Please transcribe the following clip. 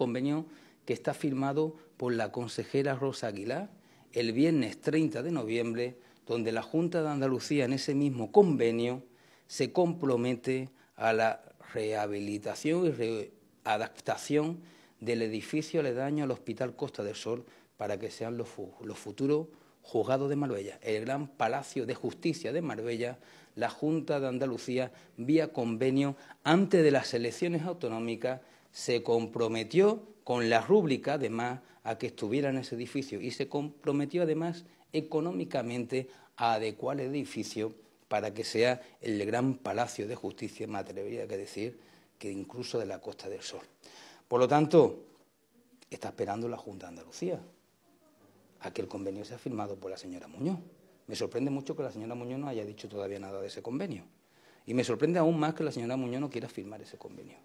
convenio que está firmado por la consejera Rosa Aguilar el viernes 30 de noviembre, donde la Junta de Andalucía en ese mismo convenio se compromete a la rehabilitación y readaptación del edificio aledaño al Hospital Costa del Sol para que sean los, los futuros juzgados de Marbella, el gran Palacio de Justicia de Marbella, la Junta de Andalucía, vía convenio, antes de las elecciones autonómicas, se comprometió con la rúbrica, además, a que estuviera en ese edificio y se comprometió, además, económicamente a adecuar el edificio para que sea el gran palacio de justicia, me atrevería que decir, que incluso de la Costa del Sol. Por lo tanto, está esperando la Junta de Andalucía a que el convenio sea firmado por la señora Muñoz. Me sorprende mucho que la señora Muñoz no haya dicho todavía nada de ese convenio. Y me sorprende aún más que la señora Muñoz no quiera firmar ese convenio.